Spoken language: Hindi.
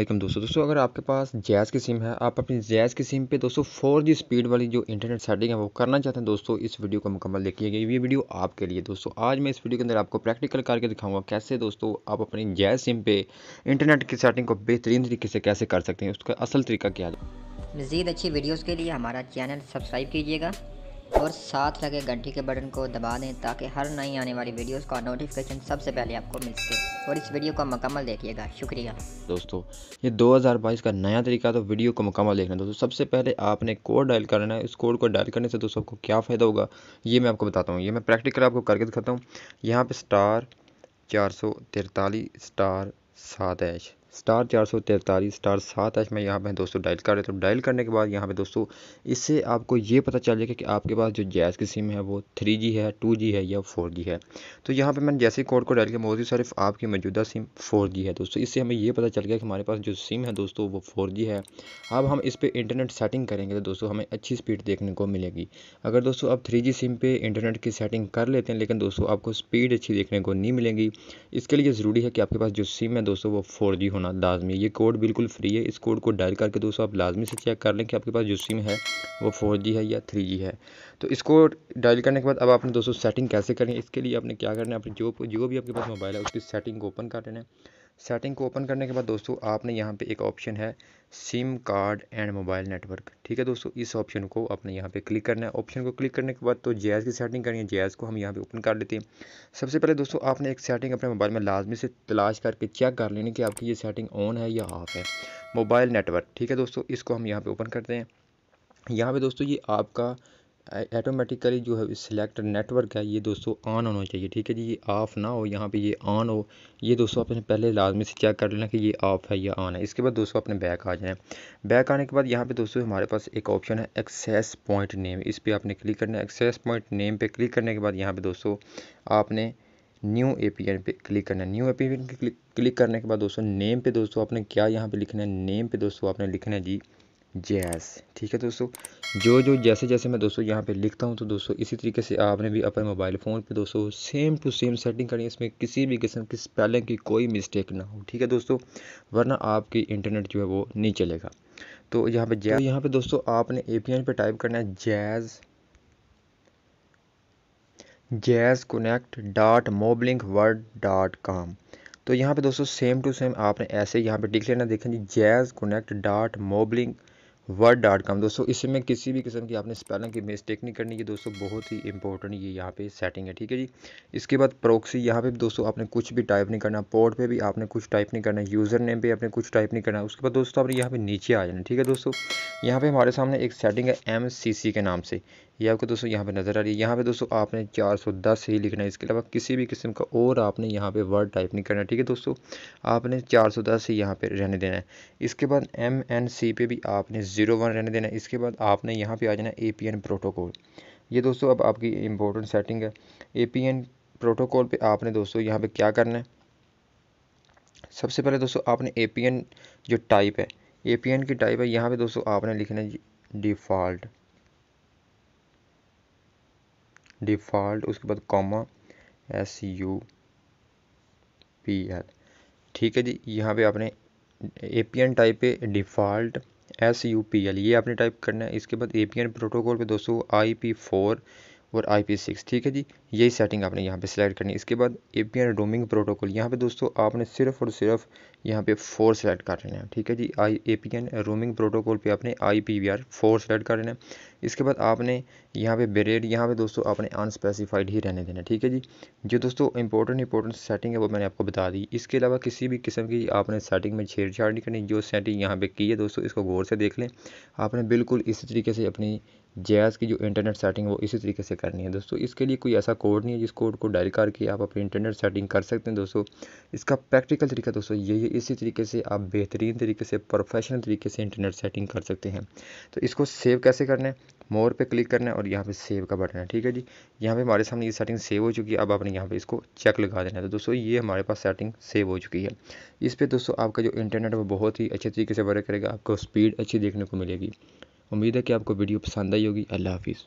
असलम दोस्तों दोस्तों अगर आपके पास जैज़ की सिम है आप अपनी जैज़ की सिम पे दोस्तों फोर जी स्पीड वाली जो इंटरनेट सेटिंग है वो करना चाहते हैं दोस्तों इस वीडियो को मुकम्मल देखिएगा ये वीडियो आपके लिए दोस्तों आज मैं इस वीडियो के अंदर आपको प्रैक्टिकल करके दिखाऊंगा कैसे दोस्तों आप अपनी जैज़ सिम पे इंटरनेट की सेटिंग को बेहतरीन तरीके से कैसे कर सकते हैं उसका असल तरीका क्या है मज़ीद अच्छी वीडियोज़ के लिए हमारा चैनल सब्सक्राइब कीजिएगा और साथ लगे घंटी के बटन को दबा दें ताकि हर नई आने वाली वीडियोस का नोटिफिकेशन सबसे पहले आपको मिल सके और इस वीडियो का मुकम्मल देखिएगा शुक्रिया दोस्तों ये 2022 का नया तरीका तो वीडियो को मुकम्मल देखना दोस्तों सबसे पहले आपने कोड डायल करना है इस कोड को डायल करने से दोस्तों आपको क्या फ़ायदा होगा ये मैं आपको बताता हूँ ये मैं प्रैक्टिकल आपको करके दिखाता हूँ यहाँ पर स्टार चार स्टार सात एच स्टार चार सौ तैंतालीस स्टार सात है मैं यहाँ पे दोस्तों डायल कर रहे तो डायल करने के बाद यहाँ पे दोस्तों इससे आपको ये पता चल जाएगा कि आपके पास जो जैस की सिम है वो थ्री जी है टू जी है या फोर जी है तो यहाँ पर मैंने जैसे कोड को डायल किया मोदी सिर्फ आपकी मौजूदा सिम फोर जी है दोस्तों इससे हमें ये पता चल गया कि हमारे पास जो सिम है दोस्तों वो फोर जी है अब हम इस पर इंटरनेट सेटिंग करेंगे तो दोस्तों हमें अच्छी स्पीड देखने को मिलेगी अगर दोस्तों आप थ्री जी सिम पर इंटरनेट की सेटिंग कर लेते हैं लेकिन दोस्तों आपको स्पीड अच्छी देखने को नहीं मिलेगी इसके लिए ज़रूरी है कि आपके पास जो सिम है दोस्तों वो फोर जी होना करना लाजमी ये कोड बिल्कुल फ्री है इस कोड को डायल करके दोस्तों आप लाजमी से चेक कर लें कि आपके पास जो सिम है वो फोर है या थ्री है तो इसको डायल करने के बाद अब आपने दोस्तों सेटिंग कैसे करें इसके लिए आपने क्या करना है अपनी जो जो भी आपके पास मोबाइल है उसकी सेटिंग को ओपन कर लेना है सेटिंग को ओपन करने के बाद दोस्तों आपने यहाँ पे एक ऑप्शन है SIM card and mobile network ठीक है दोस्तों इस ऑप्शन को आपने यहाँ पे क्लिक करना है ऑप्शन को क्लिक करने के बाद तो जैज़ की सेटिंग करनी है जैज़ को हम यहाँ पे ओपन कर लेते हैं सबसे पहले दोस्तों आपने एक सेटिंग अपने मोबाइल में लाजमी से तलाश करके चेक कर लेनी कि आपकी ये सेटिंग ऑन है या ऑफ है मोबाइल नेटवर्क ठीक है दोस्तों इसको हम यहाँ पर ओपन करते हैं यहाँ पर दोस्तों ये आपका ऐटोमेटिकली जो है सिलेक्ट नेटवर्क है ये दोस्तों ऑन होना चाहिए ठीक है जी ये ऑफ़ ना हो यहाँ पे ये ऑन हो ये दोस्तों आपने पहले लाजमी से चेक कर लेना कि ये ऑफ़ है या ऑन है इसके बाद दोस्तों अपने बैक आ जाएँ बैक आने के बाद यहाँ पे दोस्तों हमारे पास एक ऑप्शन है एक्सेस पॉइंट नेम इस पर आपने क्लिक करना है एक्सेस पॉइंट नेम पर क्लिक करने के बाद यहाँ पर दोस्तों आपने न्यू ए पी एन पे क्लिक करना है new A P N click करने के बाद दोस्तों नेम पे दोस्तों आपने क्या यहाँ पे लिखना है नेम पे दोस्तों आपने लिखना है जी जैस ठीक है दोस्तों जो जो जैसे जैसे मैं दोस्तों यहाँ पे लिखता हूँ तो दोस्तों इसी तरीके से आपने भी अपने मोबाइल फ़ोन पे दोस्तों सेम टू सेम सेटिंग करनी है इसमें किसी भी किस्म की स्पेलिंग की कोई मिस्टेक ना हो ठीक है दोस्तों वरना आपकी इंटरनेट जो है वो नहीं चलेगा तो यहाँ पे जैज तो यहाँ पे दोस्तों आपने ए पी टाइप करना है Jazz Jazz connect dot Mobilink world dot com तो यहाँ पे दोस्तों सेम टू सेम आपने ऐसे यहाँ पे लिख लेना देखें जी Jazz connect dot Mobilink world dot com दोस्तों इसमें किसी भी किस्म की आपने स्पेलिंग की मिस्टेक नहीं करनी है दोस्तों बहुत ही इंपॉर्टेंट ये यहाँ पे सेटिंग है ठीक है जी इसके बाद प्रोक्सी यहाँ पे दोस्तों आपने कुछ भी टाइप नहीं करना पोर्ट पे भी आपने कुछ टाइप नहीं करना यूज़र नेम पे आपने कुछ टाइप नहीं करना उसके बाद दोस्तों आपने यहाँ पे नीचे आ जाना ठीक है दोस्तों यहाँ पर हमारे सामने एक सेटिंग है एम के नाम से ये आपको दोस्तों यहाँ पे नज़र आ रही है यहाँ पे दोस्तों आपने 410 ही लिखना है इसके अलावा किसी भी किस्म का और आपने यहाँ पे वर्ड टाइप नहीं करना ठीक है दोस्तों आपने 410 ही यहाँ पे रहने देना है इसके बाद एम एन सी पे भी आपने ज़ीरो वन रहने देना है इसके बाद आपने यहाँ पर आ जाना है ए पी एन प्रोटोकॉल ये दोस्तों अब आपकी इंपॉर्टेंट सेटिंग है ए पी एन प्रोटोकॉल पर आपने दोस्तों यहाँ पर क्या करना है सबसे पहले दोस्तों आपने ए पी एन जो टाइप है ए पी एन की टाइप है यहाँ पर दोस्तों आपने लिखना है डिफ़ॉल्ट डिफ़ॉल्ट उसके बाद comma S U P L ठीक है जी यहाँ पे आपने ए पी एन टाइप पे default S U P L ये आपने टाइप करना है इसके बाद ए पी एन प्रोटोकॉल पे दोस्तों आई पी फोर और आई पी सिक्स ठीक है जी यही सेटिंग आपने यहाँ पे सिलेक्ट करनी है इसके बाद A P N roaming protocol यहाँ पे दोस्तों आपने सिर्फ और सिर्फ यहाँ पे फोर सेलेक्ट कर लेना है ठीक है जी आई A P N roaming protocol पे आपने I P V R four select कर लेना है इसके बाद आपने यहाँ पे बेरेड यहाँ पे दोस्तों आपने अनस्पेसिफाइड ही रहने देना ठीक है जी जो दोस्तों इंपॉर्टेंट इंपॉर्टेंट सेटिंग है वो मैंने आपको बता दी इसके अलावा किसी भी किस्म की आपने सेटिंग में छेड़छाड़ नहीं करनी जो सेटिंग यहाँ पर की है दोस्तों इसको गौर से देख लें आपने बिल्कुल इसी तरीके से अपनी जैज़ की जो इंटरनेट सेटिंग वो इसी तरीके से करनी है दोस्तों इसके लिए कोई ऐसा कोड नहीं है जिस कोड को डायल करके आप अपनी इंटरनेट सेटिंग कर सकते हैं दोस्तों इसका प्रैक्टिकल तरीका दोस्तों यही है इसी तरीके से आप बेहतरीन तरीके से प्रोफेशनल तरीके से इंटरनेट सेटिंग कर सकते हैं तो इसको सेव कैसे करना है मोर पर क्लिक करना है और यहाँ पर सेव का बटन है ठीक है जी यहाँ पर हमारे सामने ये सेटिंग सेव हो चुकी है अब आपने यहाँ पर इसको चेक लगा देना है तो दोस्तों ये हमारे पास सेटिंग सेव हो चुकी है इस पर दोस्तों आपका जो इंटरनेट वो बहुत ही अच्छे तरीके से वर्क करेगा आपको स्पीड अच्छी देखने को मिलेगी उम्मीद है कि आपको वीडियो पसंद आई होगी अल्लाह हाफिज़